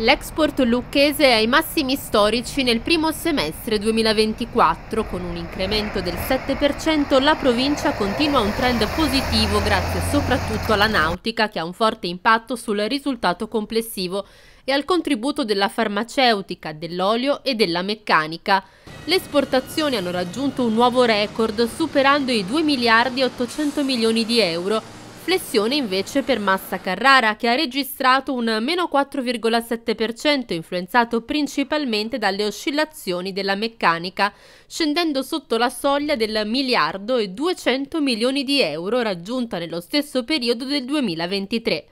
L'export lucchese è ai massimi storici nel primo semestre 2024. Con un incremento del 7% la provincia continua un trend positivo grazie soprattutto alla nautica che ha un forte impatto sul risultato complessivo e al contributo della farmaceutica, dell'olio e della meccanica. Le esportazioni hanno raggiunto un nuovo record superando i 2 miliardi e 800 milioni di euro Flessione invece per Massa Carrara, che ha registrato un meno 4,7%, influenzato principalmente dalle oscillazioni della meccanica, scendendo sotto la soglia del miliardo e 200 milioni di euro raggiunta nello stesso periodo del 2023.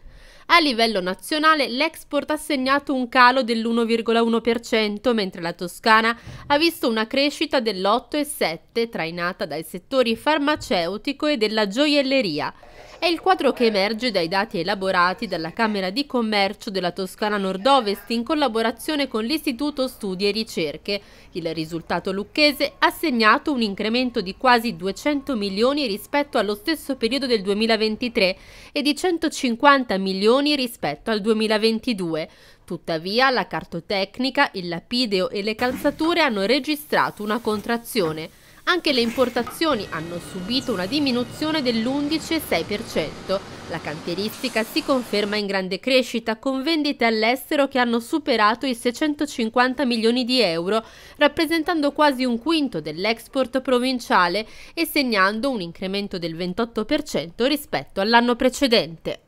A livello nazionale l'export ha segnato un calo dell'1,1%, mentre la Toscana ha visto una crescita dell'8,7% trainata dai settori farmaceutico e della gioielleria. È il quadro che emerge dai dati elaborati dalla Camera di Commercio della Toscana Nord-Ovest in collaborazione con l'Istituto Studi e Ricerche. Il risultato lucchese ha segnato un incremento di quasi 200 milioni rispetto allo stesso periodo del 2023 e di 150 milioni rispetto al 2022. Tuttavia la cartotecnica, il lapideo e le calzature hanno registrato una contrazione. Anche le importazioni hanno subito una diminuzione dell'11,6%. La cantieristica si conferma in grande crescita con vendite all'estero che hanno superato i 650 milioni di euro, rappresentando quasi un quinto dell'export provinciale e segnando un incremento del 28% rispetto all'anno precedente.